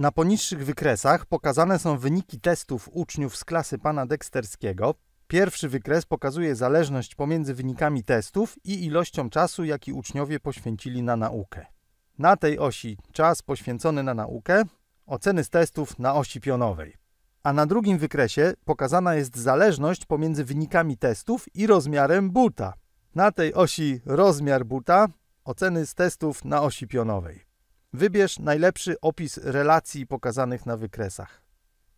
Na poniższych wykresach pokazane są wyniki testów uczniów z klasy pana Dexterskiego. Pierwszy wykres pokazuje zależność pomiędzy wynikami testów i ilością czasu, jaki uczniowie poświęcili na naukę. Na tej osi czas poświęcony na naukę, oceny z testów na osi pionowej. A na drugim wykresie pokazana jest zależność pomiędzy wynikami testów i rozmiarem buta. Na tej osi rozmiar buta, oceny z testów na osi pionowej. Wybierz najlepszy opis relacji pokazanych na wykresach.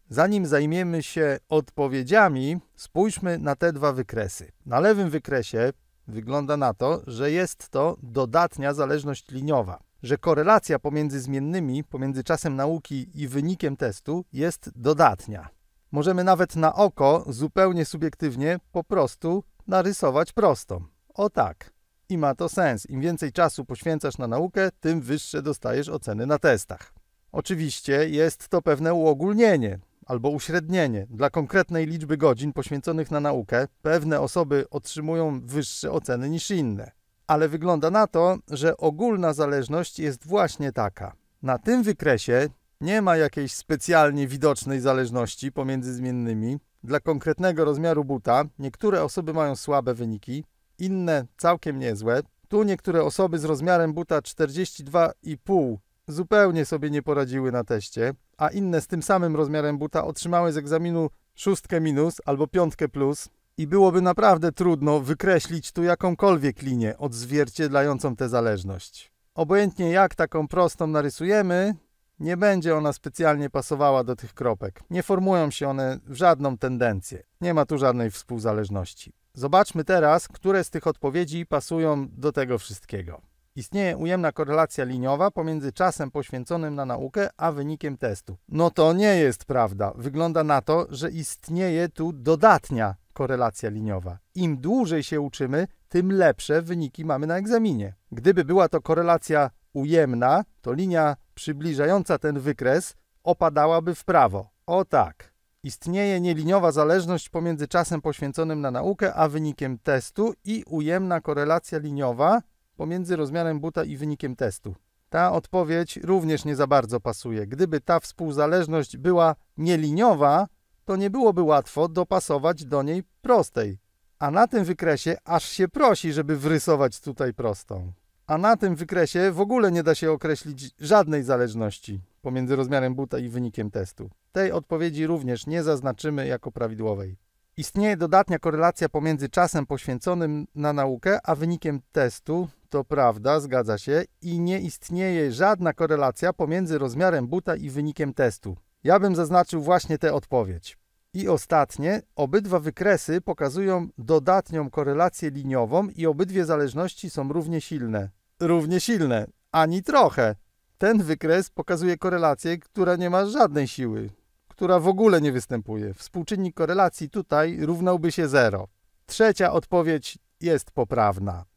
Zanim zajmiemy się odpowiedziami, spójrzmy na te dwa wykresy. Na lewym wykresie wygląda na to, że jest to dodatnia zależność liniowa, że korelacja pomiędzy zmiennymi, pomiędzy czasem nauki i wynikiem testu jest dodatnia. Możemy nawet na oko, zupełnie subiektywnie, po prostu narysować prostą. O tak i ma to sens. Im więcej czasu poświęcasz na naukę, tym wyższe dostajesz oceny na testach. Oczywiście jest to pewne uogólnienie albo uśrednienie. Dla konkretnej liczby godzin poświęconych na naukę pewne osoby otrzymują wyższe oceny niż inne. Ale wygląda na to, że ogólna zależność jest właśnie taka. Na tym wykresie nie ma jakiejś specjalnie widocznej zależności pomiędzy zmiennymi. Dla konkretnego rozmiaru buta niektóre osoby mają słabe wyniki, inne całkiem niezłe. Tu niektóre osoby z rozmiarem buta 42,5 zupełnie sobie nie poradziły na teście, a inne z tym samym rozmiarem buta otrzymały z egzaminu szóstkę minus albo piątkę plus i byłoby naprawdę trudno wykreślić tu jakąkolwiek linię odzwierciedlającą tę zależność. Obojętnie jak taką prostą narysujemy, nie będzie ona specjalnie pasowała do tych kropek. Nie formują się one w żadną tendencję. Nie ma tu żadnej współzależności. Zobaczmy teraz, które z tych odpowiedzi pasują do tego wszystkiego. Istnieje ujemna korelacja liniowa pomiędzy czasem poświęconym na naukę a wynikiem testu. No to nie jest prawda. Wygląda na to, że istnieje tu dodatnia korelacja liniowa. Im dłużej się uczymy, tym lepsze wyniki mamy na egzaminie. Gdyby była to korelacja ujemna, to linia przybliżająca ten wykres opadałaby w prawo. O tak. Istnieje nieliniowa zależność pomiędzy czasem poświęconym na naukę a wynikiem testu i ujemna korelacja liniowa pomiędzy rozmiarem buta i wynikiem testu. Ta odpowiedź również nie za bardzo pasuje. Gdyby ta współzależność była nieliniowa, to nie byłoby łatwo dopasować do niej prostej. A na tym wykresie aż się prosi, żeby wrysować tutaj prostą. A na tym wykresie w ogóle nie da się określić żadnej zależności pomiędzy rozmiarem buta i wynikiem testu. Tej odpowiedzi również nie zaznaczymy jako prawidłowej. Istnieje dodatnia korelacja pomiędzy czasem poświęconym na naukę a wynikiem testu. To prawda, zgadza się, i nie istnieje żadna korelacja pomiędzy rozmiarem buta i wynikiem testu. Ja bym zaznaczył właśnie tę odpowiedź. I ostatnie, obydwa wykresy pokazują dodatnią korelację liniową i obydwie zależności są równie silne. Równie silne, ani trochę ten wykres pokazuje korelację, która nie ma żadnej siły, która w ogóle nie występuje. Współczynnik korelacji tutaj równałby się 0. Trzecia odpowiedź jest poprawna.